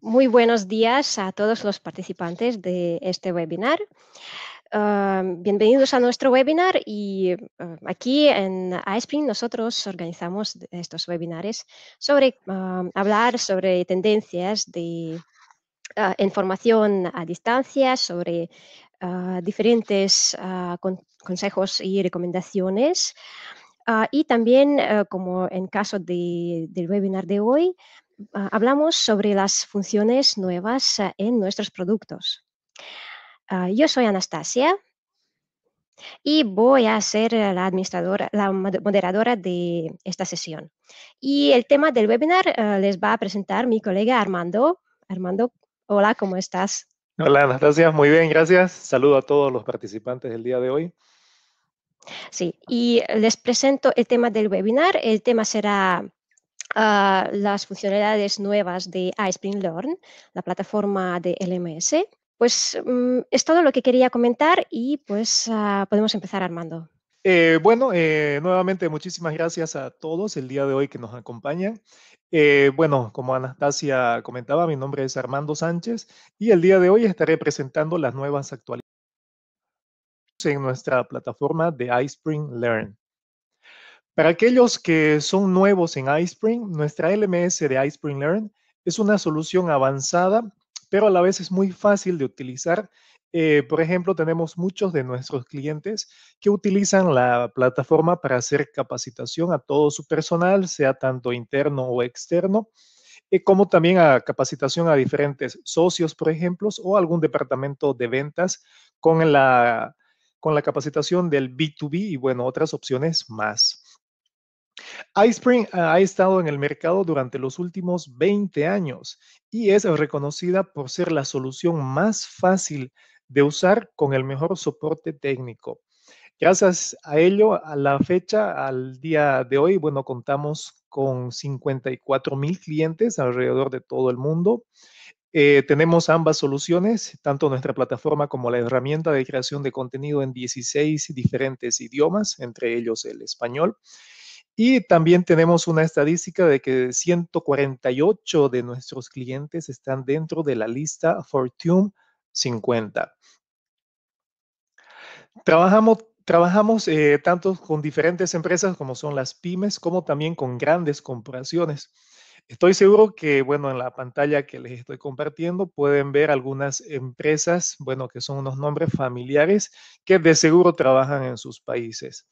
Muy buenos días a todos los participantes de este webinar. bienvenidos a nuestro webinar y eh, aquí en iSpring nosotros organizamos estos webinares sobre hablar sobre tendencias de ah, información a distancia, sobre ah, diferentes ah, consejos y recomendaciones Ah, y también, eh, como en caso del webinar de hoy, ah, hablamos sobre las funciones nuevas eh, en nuestros productos. Ah, yo soy Anastasia y voy a ser eh, la administradora, la moderadora de esta sesión. Y el tema del webinar les va a presentar mi colega Armando. Armando, hola, ¿cómo estás? Hola Anastasia, muy bien, gracias. Saludo a todos los participantes del día de hoy. Sí, y les presento el tema del webinar. El tema será ah, las funcionalidades nuevas de iSpring Learn, la plataforma de LMS. Pues mm, es todo lo que quería comentar y pues ah, podemos empezar Armando. Eh, bueno, eh, nuevamente muchísimas gracias a todos el día de hoy que nos acompañan. Eh, bueno, como Anastasia comentaba, mi nombre es Armando Sánchez y el día de hoy estaré presentando las nuevas actualizaciones en nuestra plataforma de iSpring Learn. Para aquellos que son nuevos en iSpring, nuestra LMS de iSpring Learn es una solución avanzada, pero a la vez es muy fácil de utilizar. Eh, por ejemplo, tenemos muchos de nuestros clientes que utilizan la plataforma para hacer capacitación a todo su personal, sea tanto interno o externo, eh, como también a capacitación a diferentes socios, por ejemplo, o algún departamento de ventas con la con la capacitación del B2B y bueno, otras opciones más. iSpring ha estado en el mercado durante los últimos 20 años y es reconocida por ser la solución más fácil de usar con el mejor soporte técnico. Gracias a ello, a la fecha, al día de hoy, bueno, contamos con 54 mil clientes alrededor de todo el mundo. Eh, tenemos ambas soluciones, tanto nuestra plataforma como la herramienta de creación de contenido en 16 diferentes idiomas, entre ellos el español. Y también tenemos una estadística de que 148 de nuestros clientes están dentro de la lista Fortune 50. Trabajamos, trabajamos eh, tanto con diferentes empresas como son las pymes, como también con grandes corporaciones. Estoy seguro que, bueno, en la pantalla que les estoy compartiendo pueden ver algunas empresas, bueno, que son unos nombres familiares que de seguro trabajan en sus países.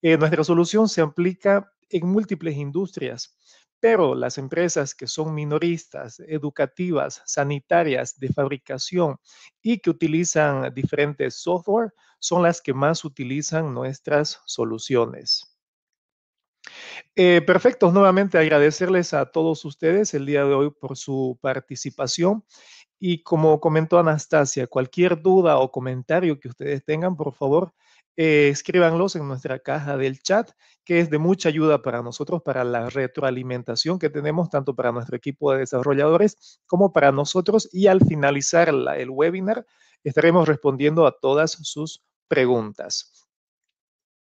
Eh, nuestra solución se aplica en múltiples industrias, pero las empresas que son minoristas, educativas, sanitarias, de fabricación y que utilizan diferentes software son las que más utilizan nuestras soluciones. Eh, perfectos, nuevamente agradecerles a todos ustedes el día de hoy por su participación. Y como comentó Anastasia, cualquier duda o comentario que ustedes tengan, por favor, eh, escríbanlos en nuestra caja del chat, que es de mucha ayuda para nosotros, para la retroalimentación que tenemos, tanto para nuestro equipo de desarrolladores como para nosotros. Y al finalizar el webinar, estaremos respondiendo a todas sus preguntas.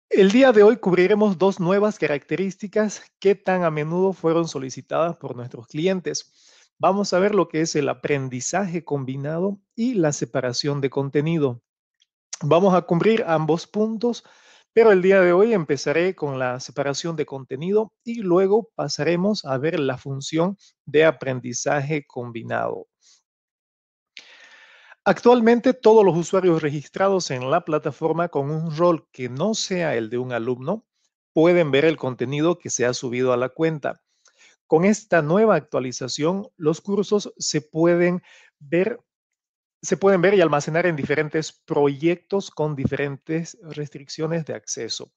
El día de hoy cubriremos dos nuevas características que tan a menudo fueron solicitadas por nuestros clientes. Vamos a ver lo que es el aprendizaje combinado y la separación de contenido. Vamos a cubrir ambos puntos, pero el día de hoy empezaré con la separación de contenido y luego pasaremos a ver la función de aprendizaje combinado. Actualmente todos los usuarios registrados en la plataforma con un rol que no sea el de un alumno pueden ver el contenido que se ha subido a la cuenta. Con esta nueva actualización, los cursos se pueden ver y almacenar en diferentes proyectos con diferentes restricciones de acceso.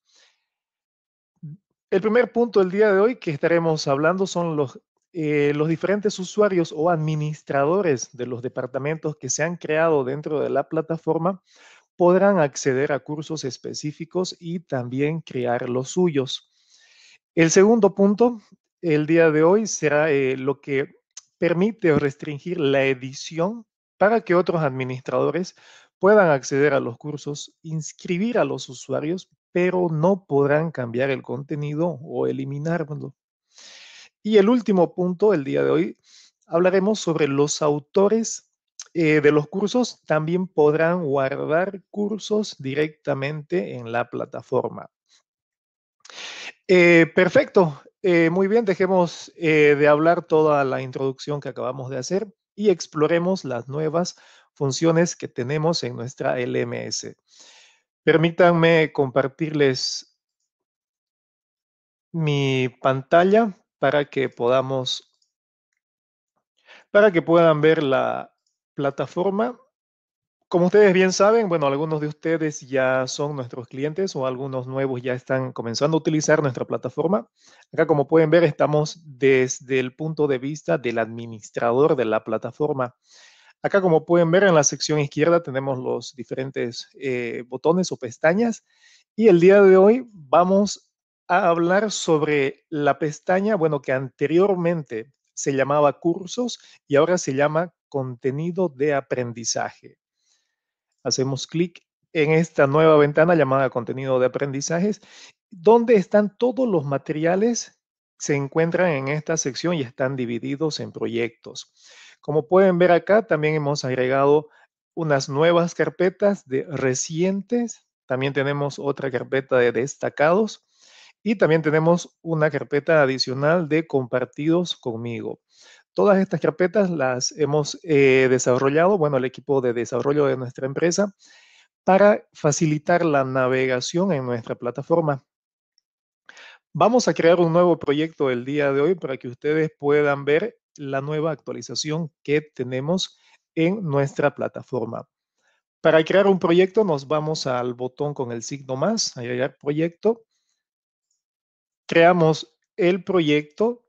El primer punto del día de hoy que estaremos hablando son los eh, los diferentes usuarios o administradores de los departamentos que se han creado dentro de la plataforma podrán acceder a cursos específicos y también crear los suyos. El segundo punto, el día de hoy, será eh, lo que permite restringir la edición para que otros administradores puedan acceder a los cursos, inscribir a los usuarios, pero no podrán cambiar el contenido o eliminarlo. Y el último punto del día de hoy, hablaremos sobre los autores eh, de los cursos. También podrán guardar cursos directamente en la plataforma. Eh, perfecto, eh, muy bien, dejemos de hablar toda la introducción que acabamos de hacer y exploremos las nuevas funciones que tenemos en nuestra LMS. Permítanme compartirles mi pantalla para que podamos, para que puedan ver la plataforma. Como ustedes bien saben, bueno, algunos de ustedes ya son nuestros clientes o algunos nuevos ya están comenzando a utilizar nuestra plataforma. Acá, como pueden ver, estamos desde el punto de vista del administrador de la plataforma. Acá, como pueden ver, en la sección izquierda tenemos los diferentes eh, botones o pestañas. Y el día de hoy vamos a hablar sobre la pestaña, bueno, que anteriormente se llamaba cursos y ahora se llama contenido de aprendizaje. Hacemos clic en esta nueva ventana llamada contenido de aprendizajes, donde están todos los materiales se encuentran en esta sección y están divididos en proyectos. Como pueden ver acá, también hemos agregado unas nuevas carpetas de recientes. También tenemos otra carpeta de destacados. Y también tenemos una carpeta adicional de compartidos conmigo. Todas estas carpetas las hemos eh, desarrollado, bueno, el equipo de desarrollo de nuestra empresa, para facilitar la navegación en nuestra plataforma. Vamos a crear un nuevo proyecto el día de hoy para que ustedes puedan ver la nueva actualización que tenemos en nuestra plataforma. Para crear un proyecto nos vamos al botón con el signo más, agregar proyecto, creamos el proyecto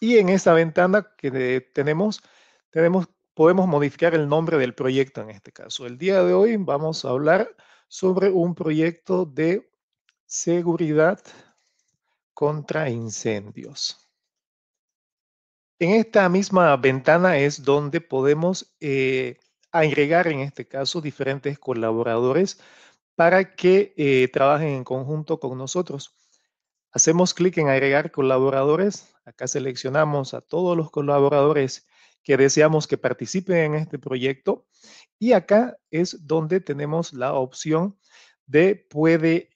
y en esta ventana que tenemos, tenemos, podemos modificar el nombre del proyecto en este caso. El día de hoy vamos a hablar sobre un proyecto de seguridad contra incendios. En esta misma ventana es donde podemos eh, agregar, en este caso, diferentes colaboradores para que eh, trabajen en conjunto con nosotros. Hacemos clic en agregar colaboradores. Acá seleccionamos a todos los colaboradores que deseamos que participen en este proyecto. Y acá es donde tenemos la opción de puede,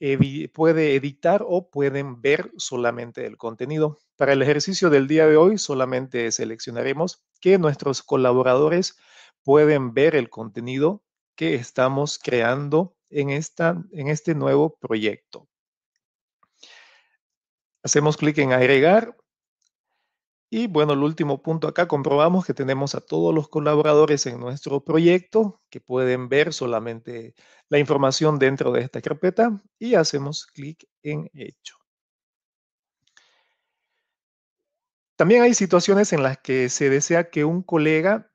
puede editar o pueden ver solamente el contenido. Para el ejercicio del día de hoy solamente seleccionaremos que nuestros colaboradores pueden ver el contenido que estamos creando en, esta, en este nuevo proyecto. Hacemos clic en agregar. Y bueno, el último punto acá, comprobamos que tenemos a todos los colaboradores en nuestro proyecto que pueden ver solamente la información dentro de esta carpeta y hacemos clic en hecho. También hay situaciones en las que se desea que un colega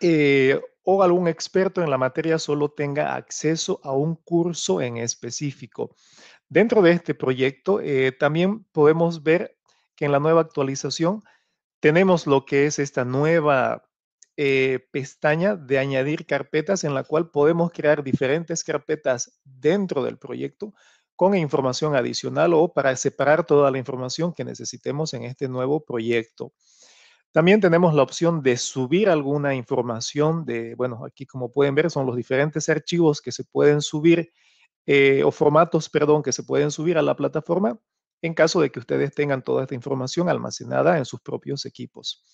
eh, o algún experto en la materia solo tenga acceso a un curso en específico. Dentro de este proyecto eh, también podemos ver que en la nueva actualización tenemos lo que es esta nueva eh, pestaña de añadir carpetas en la cual podemos crear diferentes carpetas dentro del proyecto con información adicional o para separar toda la información que necesitemos en este nuevo proyecto. También tenemos la opción de subir alguna información de, bueno, aquí como pueden ver son los diferentes archivos que se pueden subir eh, o formatos, perdón, que se pueden subir a la plataforma en caso de que ustedes tengan toda esta información almacenada en sus propios equipos.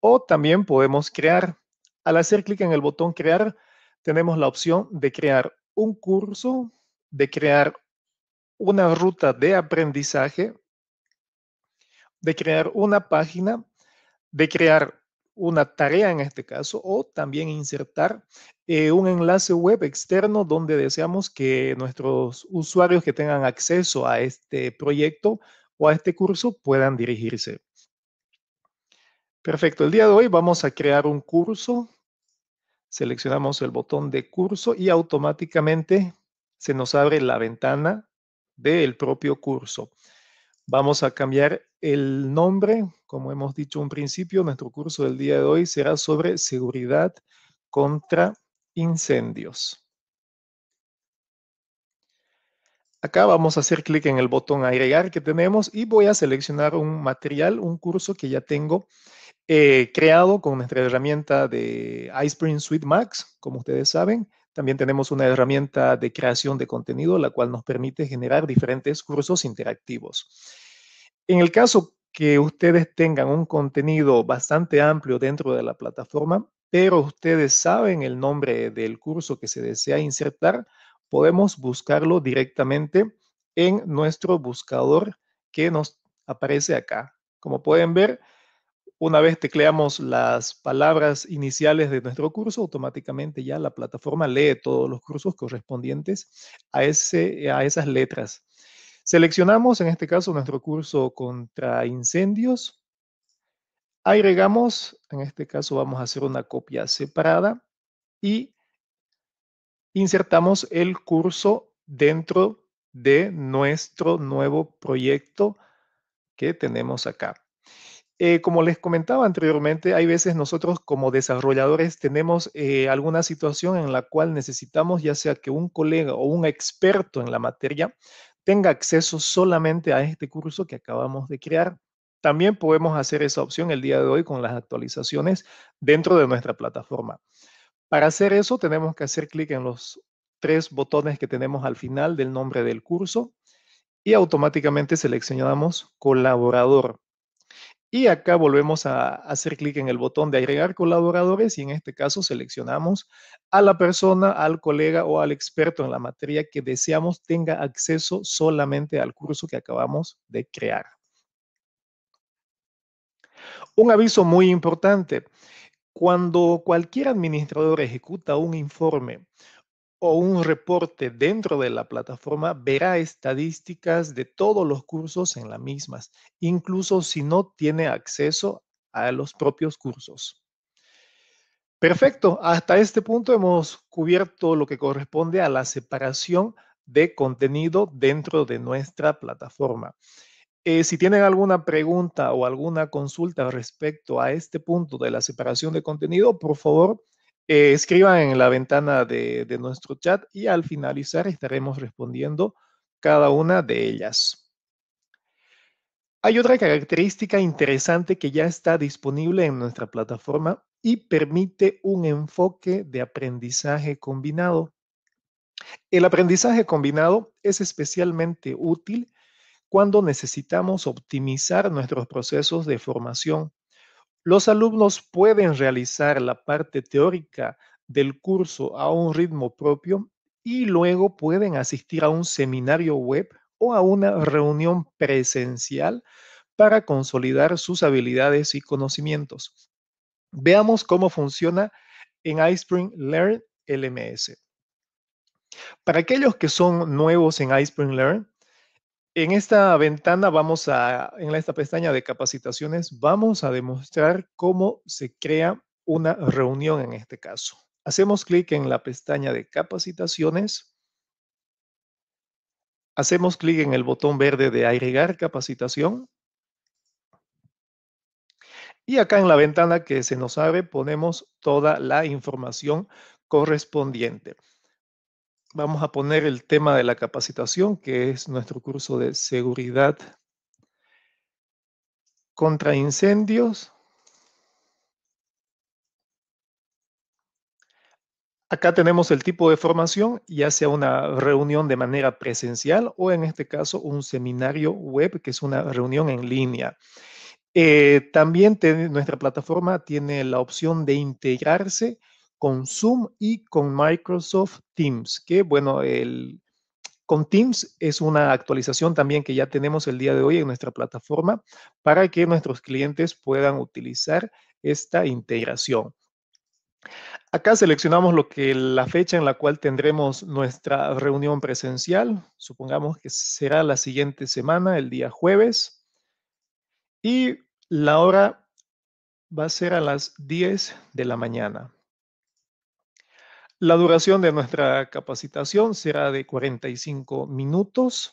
O también podemos crear, al hacer clic en el botón crear, tenemos la opción de crear un curso, de crear una ruta de aprendizaje, de crear una página, de crear una tarea en este caso o también insertar eh, un enlace web externo donde deseamos que nuestros usuarios que tengan acceso a este proyecto o a este curso puedan dirigirse. Perfecto, el día de hoy vamos a crear un curso. Seleccionamos el botón de curso y automáticamente se nos abre la ventana del propio curso. Vamos a cambiar el nombre como hemos dicho un principio, nuestro curso del día de hoy será sobre seguridad contra incendios. Acá vamos a hacer clic en el botón agregar que tenemos y voy a seleccionar un material, un curso que ya tengo eh, creado con nuestra herramienta de Iceprint Suite Max, como ustedes saben. También tenemos una herramienta de creación de contenido, la cual nos permite generar diferentes cursos interactivos. En el caso que ustedes tengan un contenido bastante amplio dentro de la plataforma, pero ustedes saben el nombre del curso que se desea insertar, podemos buscarlo directamente en nuestro buscador que nos aparece acá. Como pueden ver, una vez tecleamos las palabras iniciales de nuestro curso, automáticamente ya la plataforma lee todos los cursos correspondientes a, ese, a esas letras. Seleccionamos en este caso nuestro curso contra incendios. Agregamos, en este caso vamos a hacer una copia separada y insertamos el curso dentro de nuestro nuevo proyecto que tenemos acá. Eh, como les comentaba anteriormente, hay veces nosotros como desarrolladores tenemos eh, alguna situación en la cual necesitamos ya sea que un colega o un experto en la materia tenga acceso solamente a este curso que acabamos de crear. También podemos hacer esa opción el día de hoy con las actualizaciones dentro de nuestra plataforma. Para hacer eso tenemos que hacer clic en los tres botones que tenemos al final del nombre del curso y automáticamente seleccionamos colaborador. Y acá volvemos a hacer clic en el botón de agregar colaboradores y en este caso seleccionamos a la persona, al colega o al experto en la materia que deseamos tenga acceso solamente al curso que acabamos de crear. Un aviso muy importante. Cuando cualquier administrador ejecuta un informe un reporte dentro de la plataforma, verá estadísticas de todos los cursos en las mismas, incluso si no tiene acceso a los propios cursos. Perfecto, hasta este punto hemos cubierto lo que corresponde a la separación de contenido dentro de nuestra plataforma. Eh, si tienen alguna pregunta o alguna consulta respecto a este punto de la separación de contenido, por favor, eh, escriban en la ventana de nuestro chat y al finalizar estaremos respondiendo cada una de ellas. Hay otra característica interesante que ya está disponible en nuestra plataforma y permite un enfoque de aprendizaje combinado. El aprendizaje combinado es especialmente útil cuando necesitamos optimizar nuestros procesos de formación los alumnos pueden realizar la parte teórica del curso a un ritmo propio y luego pueden asistir a un seminario web o a una reunión presencial para consolidar sus habilidades y conocimientos. Veamos cómo funciona en iSpring Learn LMS. Para aquellos que son nuevos en iSpring Learn, en esta ventana vamos a, en esta pestaña de capacitaciones, vamos a demostrar cómo se crea una reunión en este caso. Hacemos clic en la pestaña de capacitaciones. Hacemos clic en el botón verde de agregar capacitación. Y acá en la ventana que se nos abre ponemos toda la información correspondiente vamos a poner el tema de la capacitación, que es nuestro curso de seguridad contra incendios. Acá tenemos el tipo de formación, ya sea una reunión de manera presencial o en este caso un seminario web, que es una reunión en línea. Eh, también nuestra plataforma tiene la opción de integrarse con Zoom y con Microsoft Teams, que bueno, con Teams es una actualización también que ya tenemos el día de hoy en nuestra plataforma para que nuestros clientes puedan utilizar esta integración. Acá seleccionamos lo que la fecha en la cual tendremos nuestra reunión presencial. Supongamos que será la siguiente semana, el día jueves. Y la hora va a ser a las 10 de la mañana. La duración de nuestra capacitación será de 45 minutos.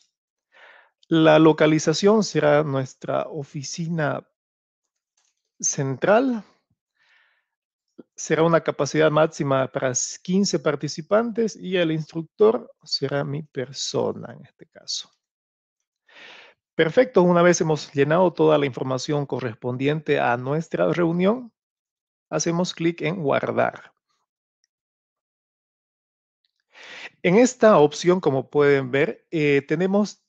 La localización será nuestra oficina central. Será una capacidad máxima para 15 participantes y el instructor será mi persona en este caso. Perfecto, una vez hemos llenado toda la información correspondiente a nuestra reunión, hacemos clic en guardar. En esta opción, como pueden ver, eh, tenemos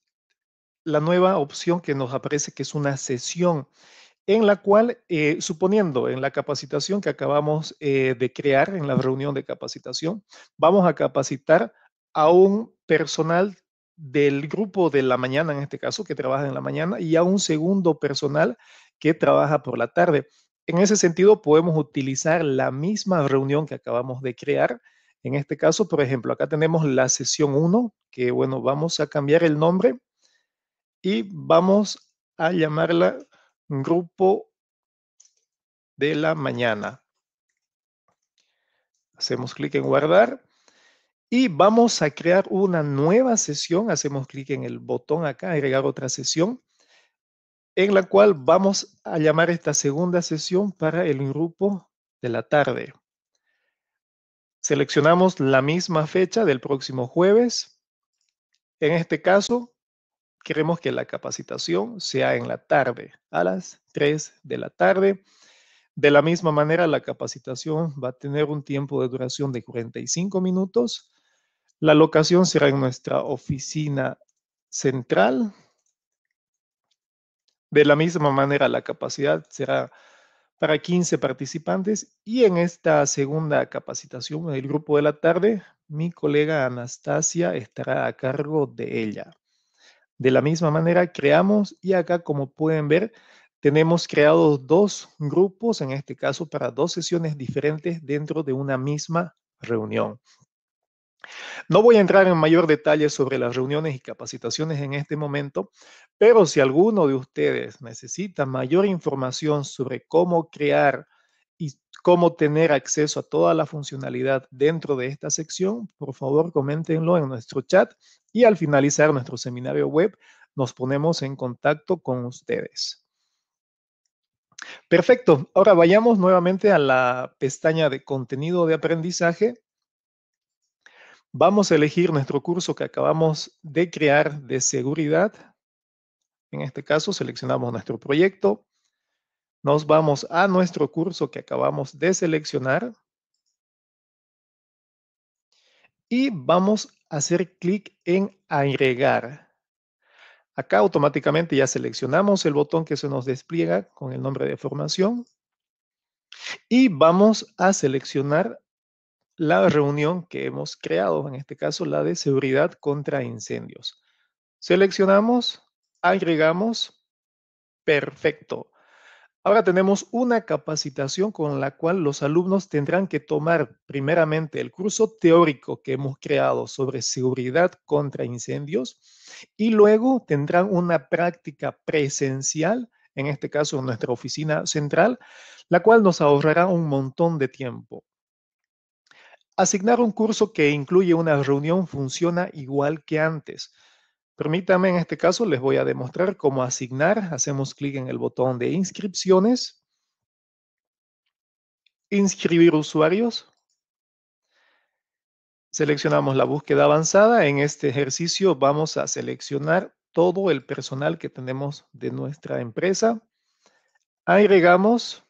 la nueva opción que nos aparece, que es una sesión, en la cual, eh, suponiendo en la capacitación que acabamos eh, de crear, en la reunión de capacitación, vamos a capacitar a un personal del grupo de la mañana, en este caso, que trabaja en la mañana, y a un segundo personal que trabaja por la tarde. En ese sentido, podemos utilizar la misma reunión que acabamos de crear en este caso, por ejemplo, acá tenemos la sesión 1, que bueno, vamos a cambiar el nombre y vamos a llamarla grupo de la mañana. Hacemos clic en guardar y vamos a crear una nueva sesión. Hacemos clic en el botón acá, agregar otra sesión, en la cual vamos a llamar esta segunda sesión para el grupo de la tarde. Seleccionamos la misma fecha del próximo jueves. En este caso, queremos que la capacitación sea en la tarde, a las 3 de la tarde. De la misma manera, la capacitación va a tener un tiempo de duración de 45 minutos. La locación será en nuestra oficina central. De la misma manera, la capacidad será para 15 participantes y en esta segunda capacitación del grupo de la tarde, mi colega Anastasia estará a cargo de ella. De la misma manera, creamos y acá, como pueden ver, tenemos creados dos grupos, en este caso para dos sesiones diferentes dentro de una misma reunión. No voy a entrar en mayor detalle sobre las reuniones y capacitaciones en este momento, pero si alguno de ustedes necesita mayor información sobre cómo crear y cómo tener acceso a toda la funcionalidad dentro de esta sección, por favor coméntenlo en nuestro chat y al finalizar nuestro seminario web nos ponemos en contacto con ustedes. Perfecto, ahora vayamos nuevamente a la pestaña de contenido de aprendizaje Vamos a elegir nuestro curso que acabamos de crear de seguridad. En este caso seleccionamos nuestro proyecto. Nos vamos a nuestro curso que acabamos de seleccionar. Y vamos a hacer clic en agregar. Acá automáticamente ya seleccionamos el botón que se nos despliega con el nombre de formación. Y vamos a seleccionar la reunión que hemos creado, en este caso la de seguridad contra incendios. Seleccionamos, agregamos, perfecto. Ahora tenemos una capacitación con la cual los alumnos tendrán que tomar primeramente el curso teórico que hemos creado sobre seguridad contra incendios y luego tendrán una práctica presencial, en este caso en nuestra oficina central, la cual nos ahorrará un montón de tiempo. Asignar un curso que incluye una reunión funciona igual que antes. Permítame, en este caso les voy a demostrar cómo asignar. Hacemos clic en el botón de inscripciones. Inscribir usuarios. Seleccionamos la búsqueda avanzada. En este ejercicio vamos a seleccionar todo el personal que tenemos de nuestra empresa. Agregamos,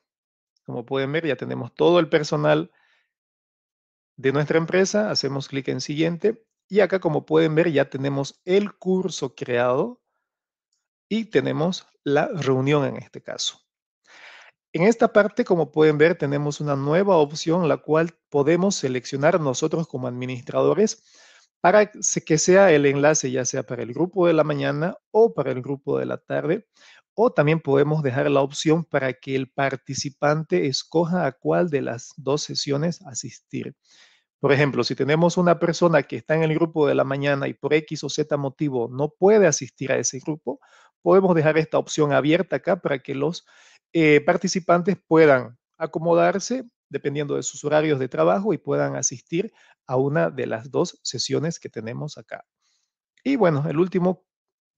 como pueden ver, ya tenemos todo el personal de nuestra empresa, hacemos clic en siguiente y acá como pueden ver ya tenemos el curso creado y tenemos la reunión en este caso. En esta parte, como pueden ver, tenemos una nueva opción la cual podemos seleccionar nosotros como administradores para que sea el enlace ya sea para el grupo de la mañana o para el grupo de la tarde o también podemos dejar la opción para que el participante escoja a cuál de las dos sesiones asistir. Por ejemplo, si tenemos una persona que está en el grupo de la mañana y por X o Z motivo no puede asistir a ese grupo, podemos dejar esta opción abierta acá para que los eh, participantes puedan acomodarse dependiendo de sus horarios de trabajo y puedan asistir a una de las dos sesiones que tenemos acá. Y bueno, el último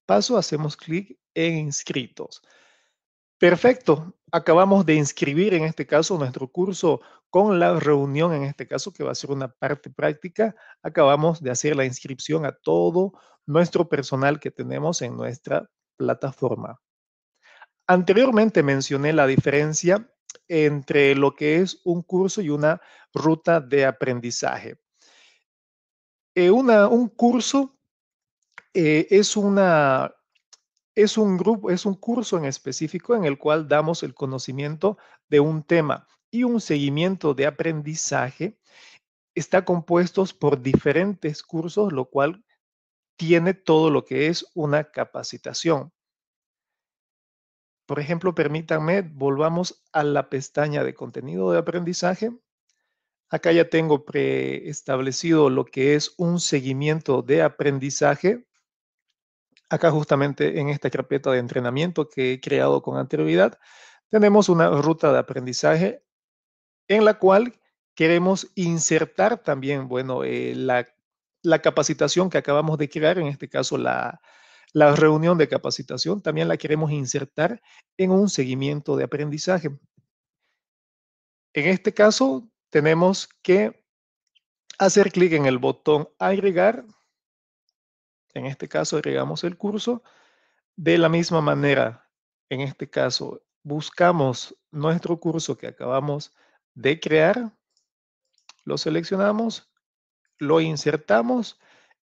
paso hacemos clic en inscritos. Perfecto, acabamos de inscribir en este caso nuestro curso con la reunión, en este caso que va a ser una parte práctica, acabamos de hacer la inscripción a todo nuestro personal que tenemos en nuestra plataforma. Anteriormente mencioné la diferencia entre lo que es un curso y una ruta de aprendizaje. Eh, un curso eh, es es un grupo, es un curso en específico en el cual damos el conocimiento de un tema y un seguimiento de aprendizaje está compuesto por diferentes cursos, lo cual tiene todo lo que es una capacitación. Por ejemplo, permítanme, volvamos a la pestaña de contenido de aprendizaje. Acá ya tengo preestablecido lo que es un seguimiento de aprendizaje Acá justamente en esta carpeta de entrenamiento que he creado con anterioridad, tenemos una ruta de aprendizaje en la cual queremos insertar también, bueno, eh, la, la, capacitación que acabamos de crear, en este caso la, la reunión de capacitación, también la queremos insertar en un seguimiento de aprendizaje. En este caso, tenemos que hacer clic en el botón agregar en este caso agregamos el curso. De la misma manera, en este caso, buscamos nuestro curso que acabamos de crear, lo seleccionamos, lo insertamos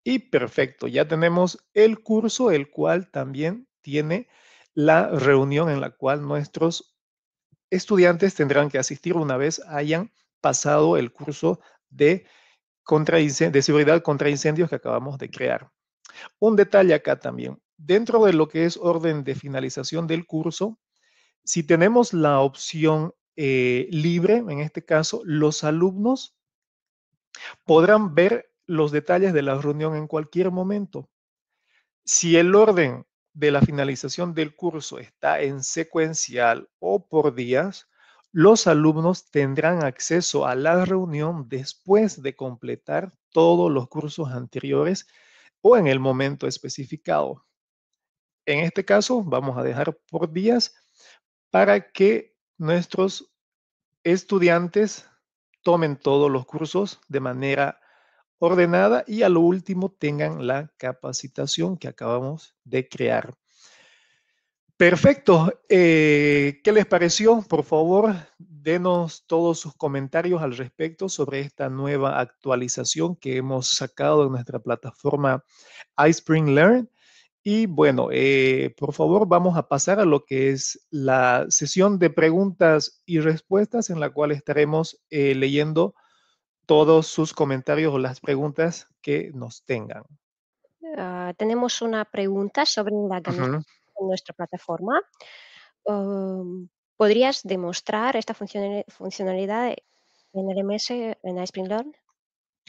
y perfecto, ya tenemos el curso, el cual también tiene la reunión en la cual nuestros estudiantes tendrán que asistir una vez hayan pasado el curso de, seguridad contra incendios que acabamos de crear. Un detalle acá también. Dentro de lo que es orden de finalización del curso, si tenemos la opción eh, libre, en este caso, los alumnos podrán ver los detalles de la reunión en cualquier momento. Si el orden de la finalización del curso está en secuencial o por días, los alumnos tendrán acceso a la reunión después de completar todos los cursos anteriores o en el momento especificado. En este caso, vamos a dejar por días para que nuestros estudiantes tomen todos los cursos de manera ordenada y a lo último tengan la capacitación que acabamos de crear. Perfecto. Eh, ¿Qué les pareció? Por favor, denos todos sus comentarios al respecto sobre esta nueva actualización que hemos sacado de nuestra plataforma iSpring Learn. Y bueno, eh, por favor vamos a pasar a lo que es la sesión de preguntas y respuestas en la cual estaremos eh, leyendo todos sus comentarios o las preguntas que nos tengan. Ah, tenemos una pregunta sobre la en nuestra plataforma. ¿Podrías demostrar esta funcionalidad en LMS, en Spring Learn?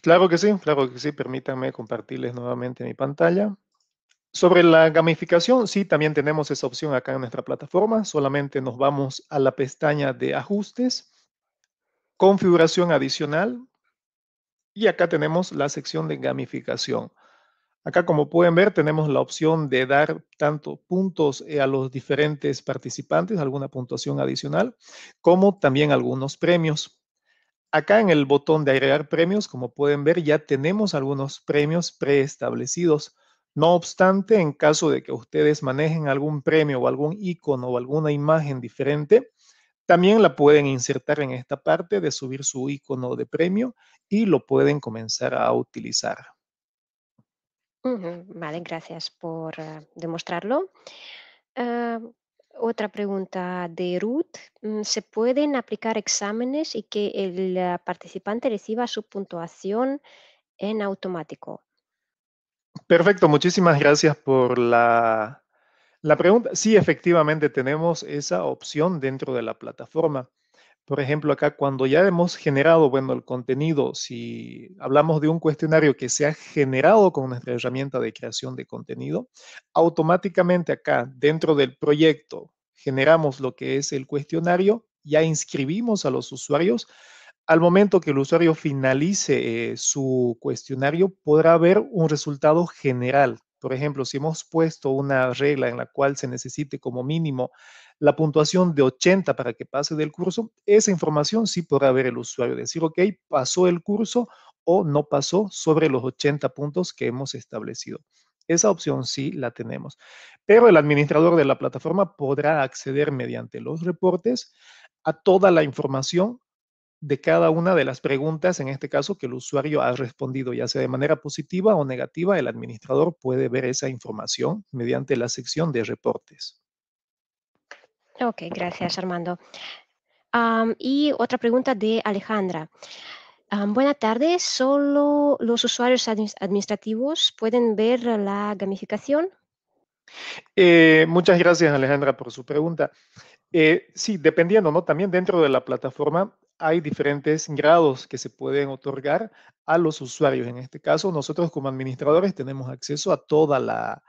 Claro que sí, claro que sí. Permítanme compartirles nuevamente mi pantalla. Sobre la gamificación, sí, también tenemos esa opción acá en nuestra plataforma. Solamente nos vamos a la pestaña de ajustes, configuración adicional, y acá tenemos la sección de gamificación. Acá, como pueden ver, tenemos la opción de dar tanto puntos eh, a los diferentes participantes, alguna puntuación adicional, como también algunos premios. Acá en el botón de agregar premios, como pueden ver, ya tenemos algunos premios preestablecidos. No obstante, en caso de que ustedes manejen algún premio o algún icono o alguna imagen diferente, también la pueden insertar en esta parte de subir su icono de premio y lo pueden comenzar a utilizar. Vale, gracias por eh, demostrarlo. Ah, otra pregunta de Ruth. Mm, ¿Se pueden aplicar exámenes y que el eh, participante reciba su puntuación en automático? Perfecto, muchísimas gracias por la, la pregunta. Sí, efectivamente tenemos esa opción dentro de la plataforma. Por ejemplo, acá cuando ya hemos generado, bueno, el contenido, si hablamos de un cuestionario que se ha generado con nuestra herramienta de creación de contenido, automáticamente acá dentro del proyecto generamos lo que es el cuestionario, ya inscribimos a los usuarios. Al momento que el usuario finalice eh, su cuestionario, podrá haber un resultado general. Por ejemplo, si hemos puesto una regla en la cual se necesite como mínimo la puntuación de 80 para que pase del curso, esa información sí podrá ver el usuario, decir, ok, pasó el curso o no pasó sobre los 80 puntos que hemos establecido. Esa opción sí la tenemos. Pero el administrador de la plataforma podrá acceder mediante los reportes a toda la información de cada una de las preguntas, en este caso, que el usuario ha respondido, ya sea de manera positiva o negativa, el administrador puede ver esa información mediante la sección de reportes. Ok, gracias Armando. y otra pregunta de Alejandra. buenas tardes, ¿solo los usuarios administrativos pueden ver la gamificación? Eh, muchas gracias Alejandra por su pregunta. Eh, sí, dependiendo, ¿no? También dentro de la plataforma hay diferentes grados que se pueden otorgar a los usuarios. En este caso, nosotros como administradores tenemos acceso a toda la,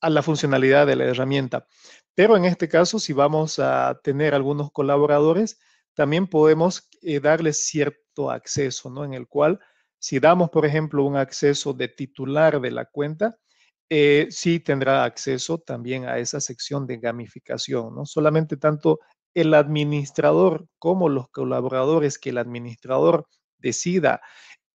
a la funcionalidad de la herramienta. Pero en este caso, si vamos a tener algunos colaboradores, también podemos eh, darles cierto acceso, ¿no? En el cual, si damos, por ejemplo, un acceso de titular de la cuenta, eh, sí tendrá acceso también a esa sección de gamificación, ¿no? Solamente tanto el administrador como los colaboradores que el administrador decida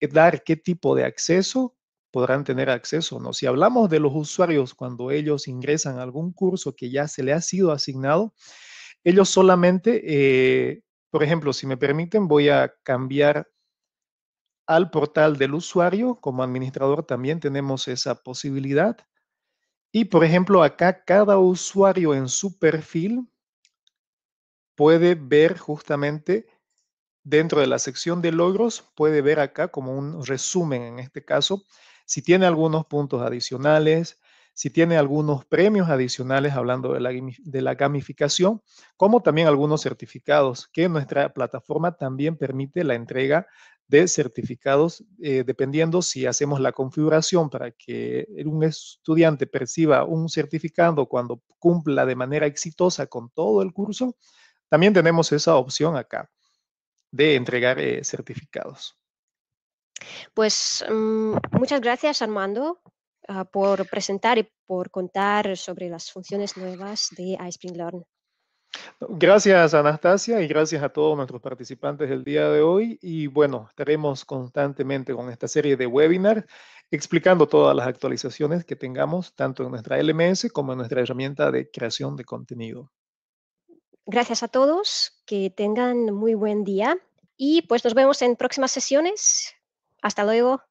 eh, dar qué tipo de acceso podrán tener acceso. ¿no? Si hablamos de los usuarios cuando ellos ingresan a algún curso que ya se le ha sido asignado, ellos solamente, eh, por ejemplo, si me permiten, voy a cambiar al portal del usuario. Como administrador también tenemos esa posibilidad. Y por ejemplo, acá cada usuario en su perfil puede ver justamente dentro de la sección de logros, puede ver acá como un resumen en este caso si tiene algunos puntos adicionales, si tiene algunos premios adicionales, hablando de la, gamificación, como también algunos certificados, que nuestra plataforma también permite la entrega de certificados, eh, dependiendo si hacemos la configuración para que un estudiante perciba un certificado cuando cumpla de manera exitosa con todo el curso, también tenemos esa opción acá de entregar eh, certificados. Pues mm, muchas gracias, Armando, ah, por presentar y por contar sobre las funciones nuevas de iSpring Learn. Gracias, Anastasia, y gracias a todos nuestros participantes del día de hoy. Y bueno, estaremos constantemente con esta serie de webinars explicando todas las actualizaciones que tengamos, tanto en nuestra LMS como en nuestra herramienta de creación de contenido. Gracias a todos, que tengan muy buen día y pues nos vemos en próximas sesiones. Hasta luego.